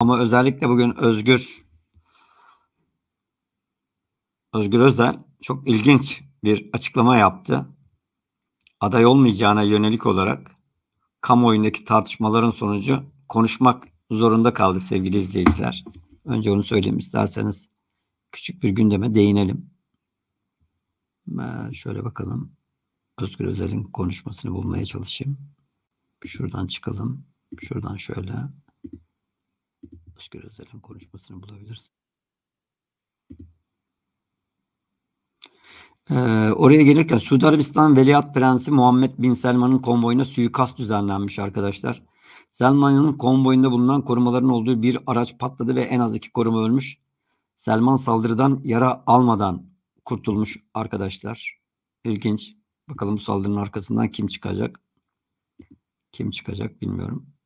Ama özellikle bugün Özgür Özgür Özel çok ilginç bir açıklama yaptı. Aday olmayacağına yönelik olarak kamuoyundaki tartışmaların sonucu konuşmak zorunda kaldı sevgili izleyiciler. Önce onu söyleyeyim isterseniz küçük bir gündeme değinelim. Ben şöyle bakalım. Özgür Özel'in konuşmasını bulmaya çalışayım. Şuradan çıkalım. Şuradan şöyle. Başka Özel'in konuşmasını bulabilirsin. Ee, oraya gelirken Suudi Arabistan Veliaht Prensi Muhammed Bin Selman'ın konvoyuna suikast düzenlenmiş arkadaşlar. Selman'ın konvoyunda bulunan korumaların olduğu bir araç patladı ve en az iki koruma ölmüş. Selman saldırıdan yara almadan kurtulmuş arkadaşlar. İlginç. Bakalım bu saldırının arkasından kim çıkacak? Kim çıkacak bilmiyorum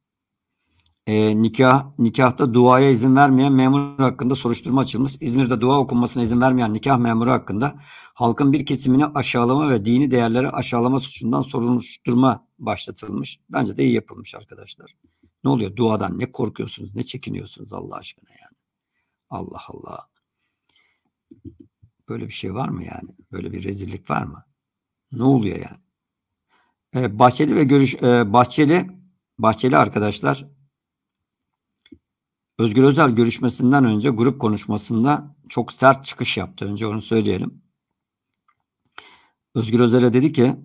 e, nikah nikahta duaya izin vermeyen memur hakkında soruşturma açılmış. İzmir'de dua okunmasına izin vermeyen nikah memuru hakkında halkın bir kesimini aşağılama ve dini değerleri aşağılama suçundan soruşturma başlatılmış. Bence de iyi yapılmış arkadaşlar. Ne oluyor duadan ne korkuyorsunuz ne çekiniyorsunuz Allah aşkına yani. Allah Allah. Böyle bir şey var mı yani? Böyle bir rezillik var mı? Ne oluyor yani? Ee, Bahçeli ve görüş e, Bahçeli Bahçeli arkadaşlar Özgür Özel görüşmesinden önce grup konuşmasında çok sert çıkış yaptı. Önce onu söyleyelim. Özgür Özel'e dedi ki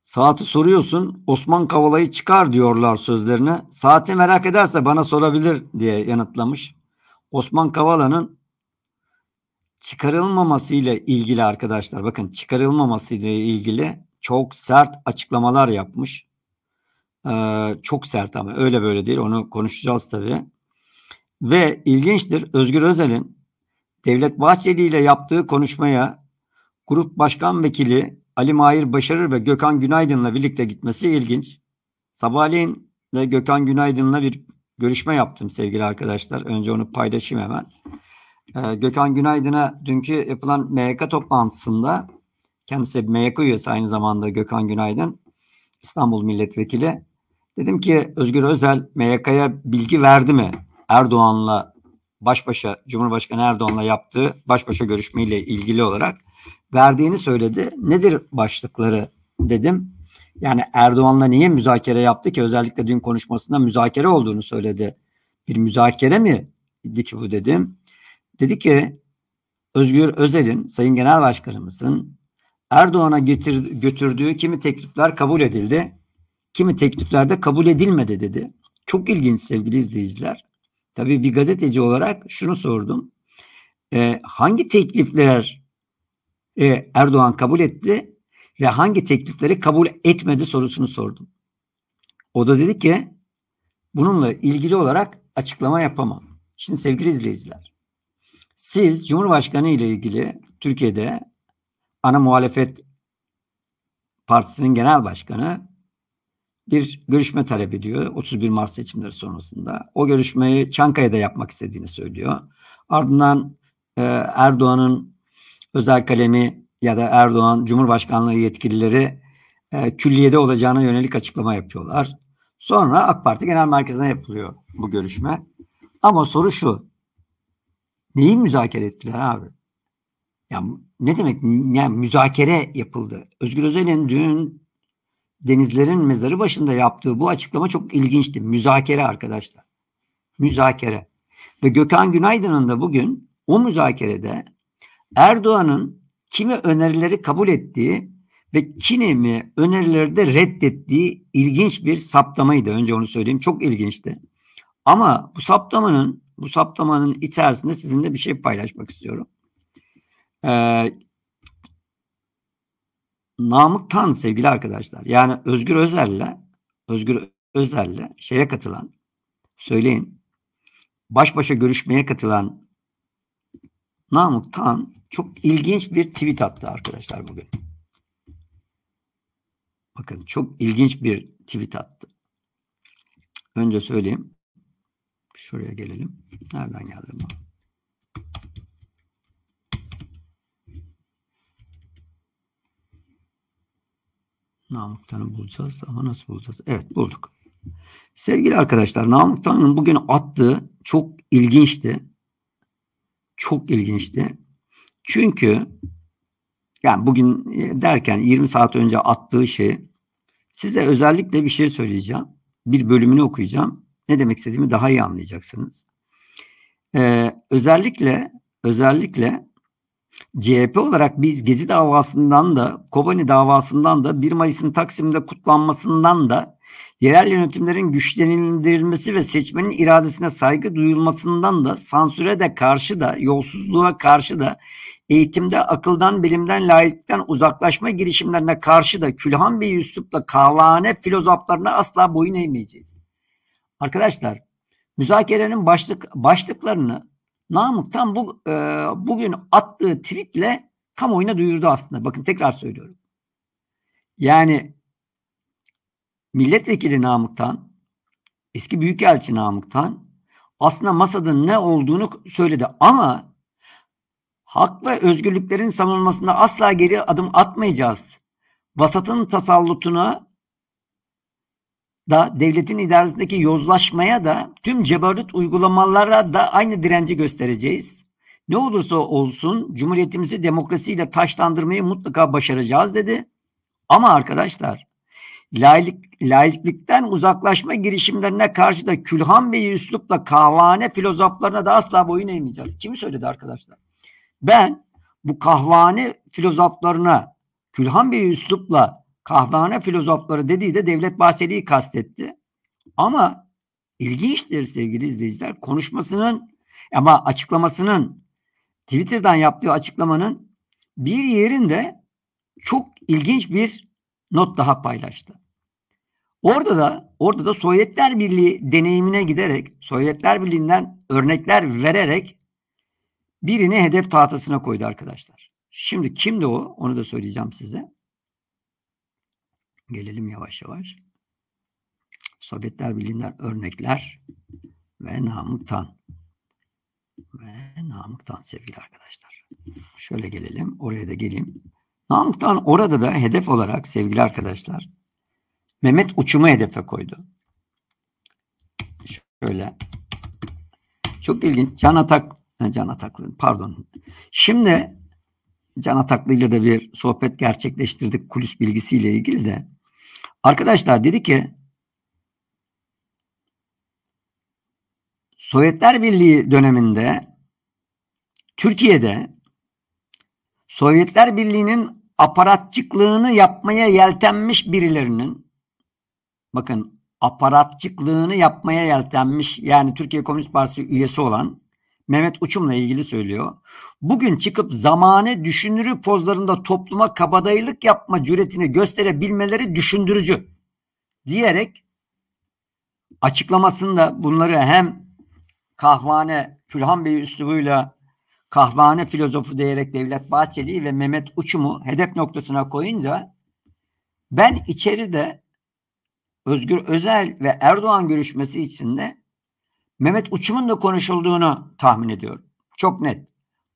saati soruyorsun Osman Kavala'yı çıkar diyorlar sözlerine. Saati merak ederse bana sorabilir diye yanıtlamış. Osman Kavala'nın çıkarılmaması ile ilgili arkadaşlar bakın çıkarılmaması ile ilgili çok sert açıklamalar yapmış çok sert ama öyle böyle değil. Onu konuşacağız tabii. Ve ilginçtir Özgür Özel'in Devlet Bahçeli ile yaptığı konuşmaya Grup Başkan Vekili Ali Mahir Başarır ve Gökhan Günaydın'la birlikte gitmesi ilginç. Sabahleyin de Gökhan Günaydın'la bir görüşme yaptım sevgili arkadaşlar. Önce onu paylaşayım hemen. Ee, Gökhan Günaydın'a dünkü yapılan MYK toplantısında kendisi MYK üyesi aynı zamanda Gökhan Günaydın İstanbul Milletvekili Dedim ki Özgür Özel MYK'ya bilgi verdi mi? Erdoğan'la baş başa Cumhurbaşkanı Erdoğan'la yaptığı baş başa görüşmeyle ilgili olarak verdiğini söyledi. Nedir başlıkları dedim. Yani Erdoğan'la niye müzakere yaptı ki özellikle dün konuşmasında müzakere olduğunu söyledi. Bir müzakere mi idi ki bu dedim. Dedi ki Özgür Özel'in Sayın Genel Başkanımızın Erdoğan'a getir, götürdüğü kimi teklifler kabul edildi kimi tekliflerde kabul edilmedi dedi. Çok ilginç sevgili izleyiciler. Tabii bir gazeteci olarak şunu sordum. E, hangi teklifler e, Erdoğan kabul etti ve hangi teklifleri kabul etmedi sorusunu sordum. O da dedi ki bununla ilgili olarak açıklama yapamam. Şimdi sevgili izleyiciler siz Cumhurbaşkanı ile ilgili Türkiye'de ana muhalefet partisinin genel başkanı bir görüşme talep ediyor 31 Mart seçimleri sonrasında. O görüşmeyi Çankaya'da yapmak istediğini söylüyor. Ardından e, Erdoğan'ın özel kalemi ya da Erdoğan Cumhurbaşkanlığı yetkilileri e, külliyede olacağına yönelik açıklama yapıyorlar. Sonra AK Parti Genel Merkezi'ne yapılıyor bu görüşme. Ama soru şu. Neyi müzakere ettiler abi? Ya ne demek yani müzakere yapıldı? Özgür Özel'in dün Denizlerin mezarı başında yaptığı bu açıklama çok ilginçti. Müzakere arkadaşlar. Müzakere. Ve Gökhan Günaydın'ın da bugün o müzakerede Erdoğan'ın kimi önerileri kabul ettiği ve kimi önerileri de reddettiği ilginç bir saptamaydı. Önce onu söyleyeyim. Çok ilginçti. Ama bu saptamanın bu saptamanın içerisinde sizinle bir şey paylaşmak istiyorum. Ee, Namık Tan sevgili arkadaşlar. Yani Özgür Özel'le Özgür Özel'le şeye katılan söyleyin baş başa görüşmeye katılan Namık Tan çok ilginç bir tweet attı arkadaşlar bugün. Bakın çok ilginç bir tweet attı. Önce söyleyeyim. Şuraya gelelim. Nereden geldim? bu? Namıktan'ı bulacağız ama nasıl bulacağız? Evet bulduk. Sevgili arkadaşlar Namık Tanrı'nın bugün attığı çok ilginçti. Çok ilginçti. Çünkü yani bugün e, derken 20 saat önce attığı şey size özellikle bir şey söyleyeceğim. Bir bölümünü okuyacağım. Ne demek istediğimi daha iyi anlayacaksınız. Ee, özellikle özellikle CHP olarak biz Gezi davasından da Kobani davasından da 1 Mayıs'ın Taksim'de kutlanmasından da yerel yönetimlerin güçlendirilmesi ve seçmenin iradesine saygı duyulmasından da sansüre de karşı da yolsuzluğa karşı da eğitimde akıldan bilimden layıklıktan uzaklaşma girişimlerine karşı da Külhan Bey üslupla kahvehane filozoflarına asla boyun eğmeyeceğiz. Arkadaşlar müzakerenin başlık, başlıklarını Namık'tan bu, e, bugün attığı tweetle kamuoyuna duyurdu aslında. Bakın tekrar söylüyorum. Yani milletvekili Namık'tan, eski büyükelçi Namık'tan aslında masada ne olduğunu söyledi ama hak ve özgürlüklerin savunulmasında asla geri adım atmayacağız. Vasatın tasallutuna da devletin idaresindeki yozlaşmaya da tüm cebarut uygulamalara da aynı direnci göstereceğiz. Ne olursa olsun cumhuriyetimizi demokrasiyle taşlandırmayı mutlaka başaracağız dedi. Ama arkadaşlar layık, layıklıktan uzaklaşma girişimlerine karşı da külhan bir üslupla kahvane filozoflarına da asla boyun eğmeyeceğiz. Kim söyledi arkadaşlar? Ben bu kahvane filozoflarına külhan bir üslupla kahvehane filozofları dediği de Devlet Bahseli'yi kastetti. Ama ilginçtir sevgili izleyiciler konuşmasının ama açıklamasının Twitter'dan yaptığı açıklamanın bir yerinde çok ilginç bir not daha paylaştı. Orada da orada da Sovyetler Birliği deneyimine giderek Sovyetler Birliği'nden örnekler vererek birini hedef tahtasına koydu arkadaşlar. Şimdi kimdi o? Onu da söyleyeceğim size. Gelelim yavaş yavaş. Sovyetler Birliği'nden örnekler ve Namık Tan. Ve Namık Tan sevgili arkadaşlar. Şöyle gelelim. Oraya da geleyim. Namık Tan orada da hedef olarak sevgili arkadaşlar Mehmet Uçum'u hedefe koydu. Şöyle. Çok ilginç. Can Atak Can Ataklı pardon. Şimdi Can ile de bir sohbet gerçekleştirdik kulis bilgisiyle ilgili de. Arkadaşlar dedi ki Sovyetler Birliği döneminde Türkiye'de Sovyetler Birliği'nin aparatçıklığını yapmaya yeltenmiş birilerinin bakın aparatçıklığını yapmaya yeltenmiş yani Türkiye Komünist Partisi üyesi olan Mehmet Uçum'la ilgili söylüyor. Bugün çıkıp zamane düşünürü pozlarında topluma kabadayılık yapma cüretini gösterebilmeleri düşündürücü diyerek açıklamasında bunları hem kahvane Fülhan Bey üslubuyla kahvane filozofu diyerek Devlet Bahçeli'yi ve Mehmet Uçum'u hedef noktasına koyunca ben içeride Özgür Özel ve Erdoğan görüşmesi içinde Mehmet Uçum'un da konuşulduğunu tahmin ediyorum. Çok net.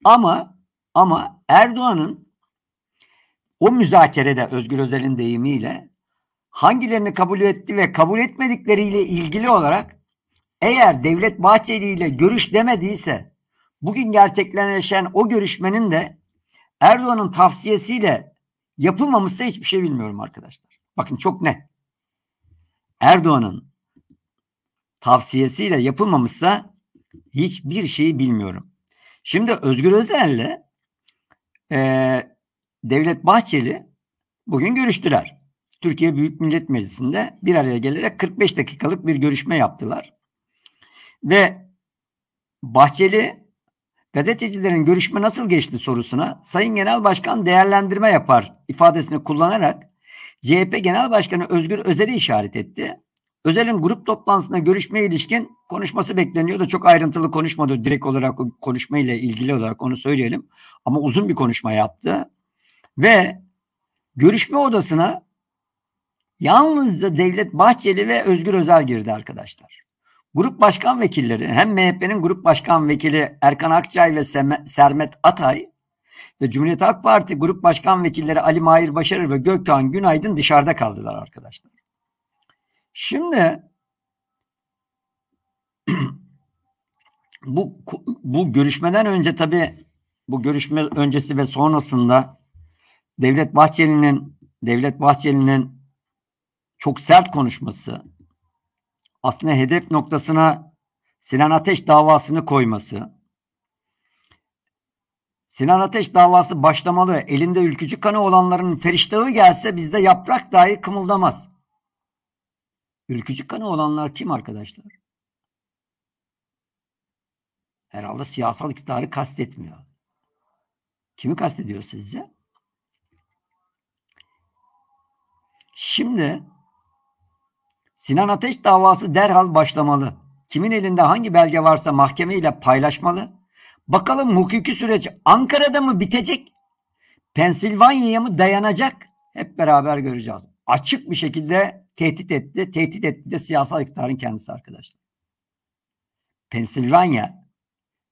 Ama ama Erdoğan'ın o müzakerede Özgür Özel'in deyimiyle hangilerini kabul etti ve kabul etmedikleriyle ilgili olarak eğer Devlet Bahçeli ile görüş demediyse bugün gerçekleşen o görüşmenin de Erdoğan'ın tavsiyesiyle yapılmamışsa hiçbir şey bilmiyorum arkadaşlar. Bakın çok net. Erdoğan'ın tavsiyesiyle yapılmamışsa hiçbir şeyi bilmiyorum. Şimdi Özgür Özel'le e, Devlet Bahçeli bugün görüştüler. Türkiye Büyük Millet Meclisi'nde bir araya gelerek 45 dakikalık bir görüşme yaptılar. Ve Bahçeli gazetecilerin görüşme nasıl geçti sorusuna Sayın Genel Başkan değerlendirme yapar ifadesini kullanarak CHP Genel Başkanı Özgür Özel'i işaret etti Özel'in grup toplantısına görüşmeye ilişkin konuşması bekleniyor da çok ayrıntılı konuşmadı direkt olarak konuşma ile ilgili olarak onu söyleyelim. Ama uzun bir konuşma yaptı ve görüşme odasına yalnızca Devlet Bahçeli ve Özgür Özel girdi arkadaşlar. Grup başkan vekilleri hem MHP'nin grup başkan vekili Erkan Akçay ve Sermet Atay ve Cumhuriyet Halk Parti grup başkan vekilleri Ali Mahir Başarır ve Gökhan Günaydın dışarıda kaldılar arkadaşlar. Şimdi bu bu görüşmeden önce tabii bu görüşme öncesi ve sonrasında Devlet Bahçeli'nin Devlet Bahçeli'nin çok sert konuşması aslında hedef noktasına Sinan Ateş davasını koyması Sinan Ateş davası başlamalı. Elinde ülkücü kanı olanların feriştahı gelse bizde yaprak dahi kımıldamaz. Ülkücü kanı olanlar kim arkadaşlar? Herhalde siyasal iktidarı kastetmiyor. Kimi kastediyor sizce? Şimdi Sinan Ateş davası derhal başlamalı. Kimin elinde hangi belge varsa mahkeme ile paylaşmalı. Bakalım hukuki süreç Ankara'da mı bitecek? Pensilvanya'ya mı dayanacak? Hep beraber göreceğiz. Açık bir şekilde tehdit etti. Tehdit etti de siyasal iktidarın kendisi arkadaşlar. Pensilvanya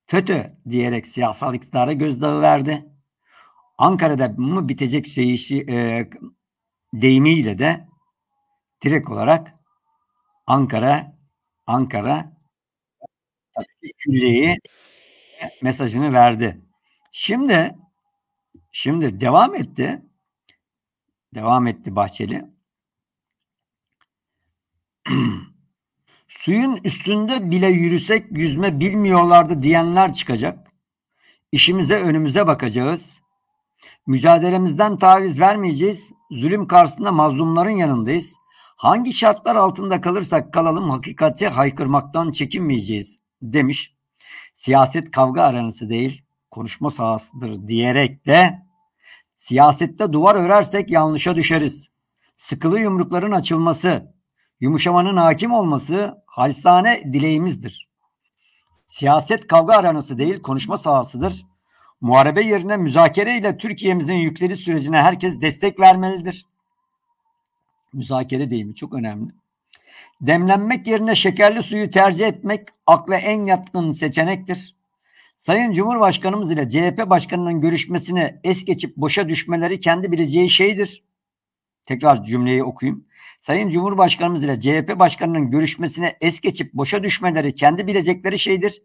FETÖ diyerek siyasal iktidara gözdağı verdi. Ankara'da mı bitecek şeyişi e, deyimiyle de direkt olarak Ankara Ankara külliyi mesajını verdi. Şimdi şimdi devam etti. Devam etti Bahçeli. Suyun üstünde bile yürüsek yüzme bilmiyorlardı diyenler çıkacak. İşimize önümüze bakacağız. Mücadelemizden taviz vermeyeceğiz. Zulüm karşısında mazlumların yanındayız. Hangi şartlar altında kalırsak kalalım hakikati haykırmaktan çekinmeyeceğiz demiş. Siyaset kavga aranısı değil, konuşma sahasıdır diyerek de siyasette duvar örersek yanlışa düşeriz. Sıkılı yumrukların açılması, Yumuşamanın hakim olması halisane dileğimizdir. Siyaset kavga aranası değil konuşma sahasıdır. Muharebe yerine müzakere ile Türkiye'mizin yükseliş sürecine herkes destek vermelidir. Müzakere deyimi çok önemli. Demlenmek yerine şekerli suyu tercih etmek akla en yatkın seçenektir. Sayın Cumhurbaşkanımız ile CHP başkanının görüşmesini es geçip boşa düşmeleri kendi bileceği şeydir. Tekrar cümleyi okuyayım. Sayın Cumhurbaşkanımız ile CHP Başkanı'nın görüşmesine es geçip boşa düşmeleri kendi bilecekleri şeydir.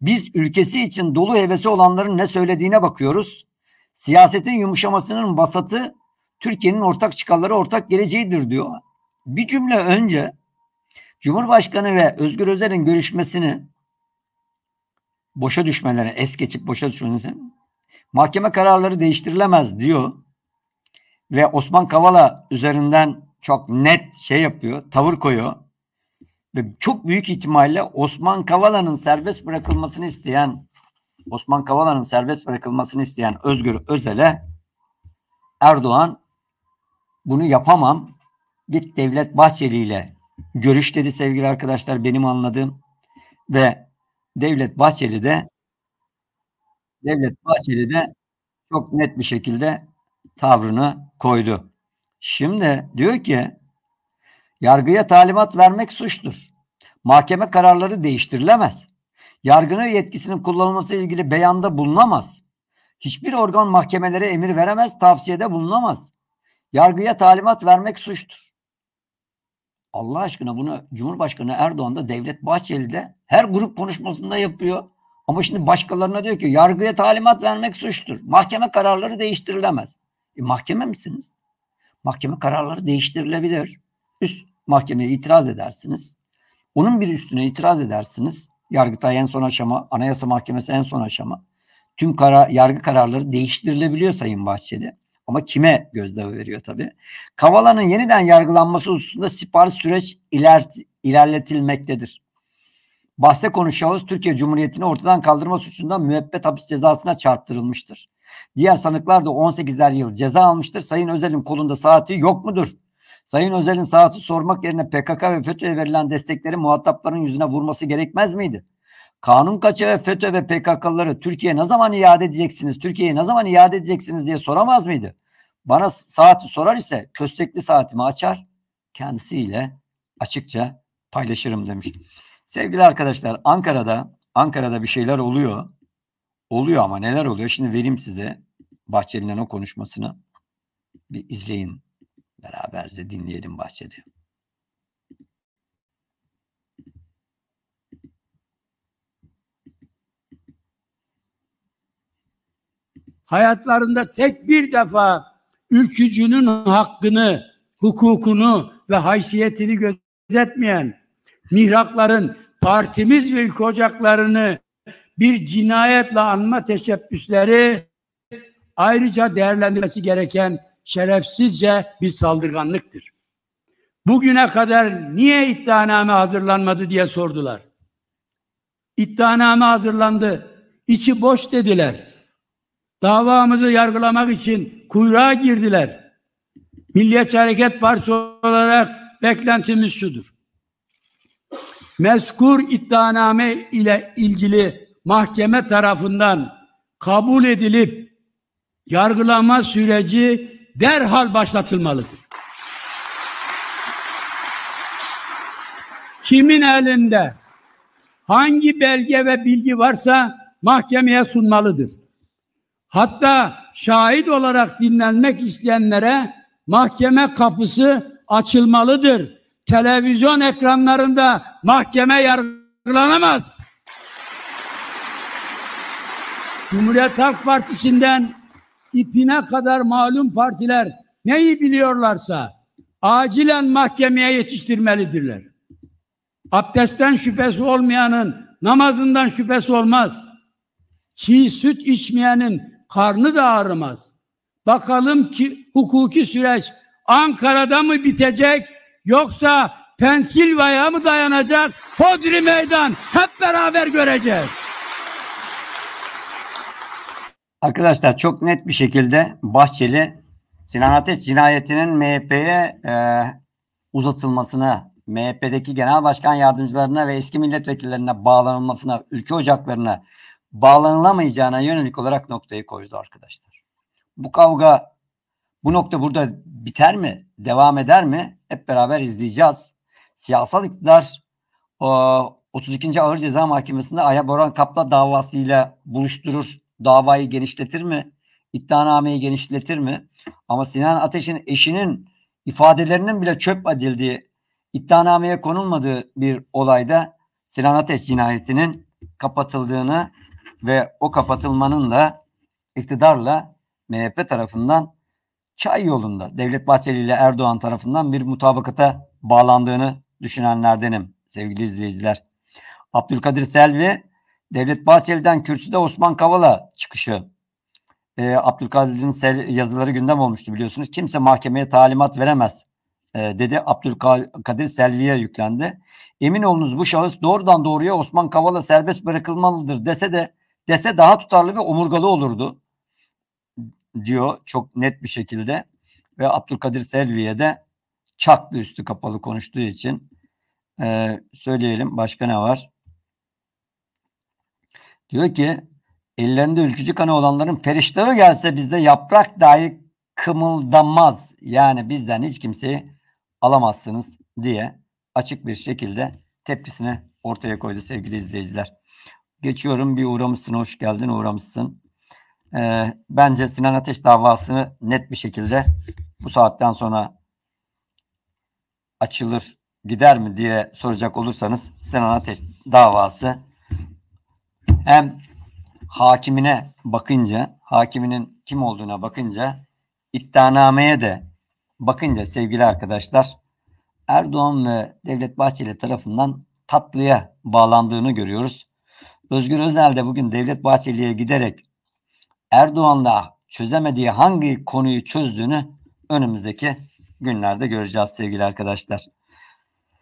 Biz ülkesi için dolu hevesi olanların ne söylediğine bakıyoruz. Siyasetin yumuşamasının basatı Türkiye'nin ortak çıkarları ortak geleceğidir diyor. Bir cümle önce Cumhurbaşkanı ve Özgür Özel'in görüşmesini boşa düşmelerine, es geçip boşa düşmelerine mahkeme kararları değiştirilemez diyor ve Osman Kavala üzerinden çok net şey yapıyor, tavır koyuyor. Ve çok büyük ihtimalle Osman Kavala'nın serbest bırakılmasını isteyen Osman Kavala'nın serbest bırakılmasını isteyen Özgür Özel'e Erdoğan bunu yapamam. Git Devlet Bahçeli ile görüş dedi sevgili arkadaşlar benim anladığım ve Devlet Bahçeli de Devlet Bahçeli de çok net bir şekilde tavrını koydu. Şimdi diyor ki yargıya talimat vermek suçtur. Mahkeme kararları değiştirilemez. Yargının yetkisinin kullanılması ilgili beyanda bulunamaz. Hiçbir organ mahkemelere emir veremez, tavsiyede bulunamaz. Yargıya talimat vermek suçtur. Allah aşkına bunu Cumhurbaşkanı Erdoğan da Devlet bahçelide her grup konuşmasında yapıyor. Ama şimdi başkalarına diyor ki yargıya talimat vermek suçtur. Mahkeme kararları değiştirilemez. E, mahkeme misiniz? Mahkeme kararları değiştirilebilir. Üst mahkemeye itiraz edersiniz. Onun bir üstüne itiraz edersiniz. Yargıtay en son aşama, Anayasa Mahkemesi en son aşama. Tüm karar, yargı kararları değiştirilebiliyor Sayın Bahçeli. Ama kime gözdağı veriyor tabii. Kavala'nın yeniden yargılanması hususunda sipariş süreç iler, ilerletilmektedir. Bahse konu şahıs Türkiye Cumhuriyeti'ni ortadan kaldırma suçundan müebbet hapis cezasına çarptırılmıştır. Diğer sanıklar da 18'er yıl ceza almıştır. Sayın Özel'in kolunda saati yok mudur? Sayın Özel'in saati sormak yerine PKK ve FETÖ'ye verilen destekleri muhatapların yüzüne vurması gerekmez miydi? Kanun ve FETÖ ve PKK'ları Türkiye'ye ne zaman iade edeceksiniz, Türkiye'ye ne zaman iade edeceksiniz diye soramaz mıydı? Bana saati sorar ise köstekli saatimi açar kendisiyle açıkça paylaşırım demiş. Sevgili arkadaşlar Ankara'da Ankara'da bir şeyler oluyor. Oluyor ama neler oluyor? Şimdi vereyim size Bahçeli'nin o konuşmasını. Bir izleyin. beraber de dinleyelim Bahçeli. hayatlarında tek bir defa ülkücünün hakkını, hukukunu ve haysiyetini gözetmeyen mihrakların partimiz ve ülke ocaklarını bir cinayetle anma teşebbüsleri ayrıca değerlendirmesi gereken şerefsizce bir saldırganlıktır. Bugüne kadar niye iddianame hazırlanmadı diye sordular. İddianame hazırlandı. İçi boş dediler. Davamızı yargılamak için kuyruğa girdiler. Milliyetçi Hareket Partisi olarak beklentimiz şudur. Mezkur iddianame ile ilgili mahkeme tarafından kabul edilip yargılama süreci derhal başlatılmalıdır. Kimin elinde hangi belge ve bilgi varsa mahkemeye sunmalıdır. Hatta şahit olarak dinlenmek isteyenlere mahkeme kapısı açılmalıdır. Televizyon ekranlarında mahkeme yargılanamaz. Cumhuriyet Halk Partisi'nden ipine kadar malum partiler neyi biliyorlarsa acilen mahkemeye yetiştirmelidirler. Abdestten şüphesi olmayanın namazından şüphesi olmaz. Çiğ süt içmeyenin karnı da ağrımaz. Bakalım ki hukuki süreç Ankara'da mı bitecek yoksa Pensilvanya'ya mı dayanacak? Hodri meydan hep beraber göreceğiz. Arkadaşlar çok net bir şekilde Bahçeli Sinan Ateş cinayetinin MHP'ye e, uzatılmasını, MHP'deki genel başkan yardımcılarına ve eski milletvekillerine bağlanılmasına, ülke ocaklarına bağlanılamayacağına yönelik olarak noktayı koydu arkadaşlar. Bu kavga bu nokta burada biter mi? Devam eder mi? Hep beraber izleyeceğiz. Siyasal iktidar o, 32. Ağır Ceza Mahkemesi'nde Aya Boran Kapla davasıyla buluşturur davayı genişletir mi? İddianameyi genişletir mi? Ama Sinan Ateş'in eşinin ifadelerinin bile çöp edildiği, iddianameye konulmadığı bir olayda Sinan Ateş cinayetinin kapatıldığını ve o kapatılmanın da iktidarla MHP tarafından çay yolunda Devlet Bahçeli ile Erdoğan tarafından bir mutabakata bağlandığını düşünenlerdenim sevgili izleyiciler. Abdülkadir Selvi Devlet Bahçeli'den kürsüde Osman Kavala çıkışı. E, Abdülkadir'in yazıları gündem olmuştu biliyorsunuz. Kimse mahkemeye talimat veremez e, dedi Abdülkadir Selvi'ye yüklendi. Emin olunuz bu şahıs doğrudan doğruya Osman Kavala serbest bırakılmalıdır dese de dese daha tutarlı ve omurgalı olurdu diyor çok net bir şekilde ve Abdülkadir Selvi'ye de çaktı üstü kapalı konuştuğu için. Ee, söyleyelim başka ne var? Diyor ki ellerinde ülkücü kanı olanların feriştahı gelse bizde yaprak dahi kımıldamaz. Yani bizden hiç kimseyi alamazsınız diye açık bir şekilde tepkisini ortaya koydu sevgili izleyiciler. Geçiyorum bir uğramışsın hoş geldin uğramışsın. Ee, bence Sinan Ateş davasını net bir şekilde bu saatten sonra açılır gider mi diye soracak olursanız Sinan Ateş davası hem hakimine bakınca, hakiminin kim olduğuna bakınca, iddianameye de bakınca sevgili arkadaşlar Erdoğan ve Devlet Bahçeli tarafından tatlıya bağlandığını görüyoruz. Özgür Özel de bugün Devlet Bahçeli'ye giderek Erdoğan'la çözemediği hangi konuyu çözdüğünü önümüzdeki günlerde göreceğiz sevgili arkadaşlar.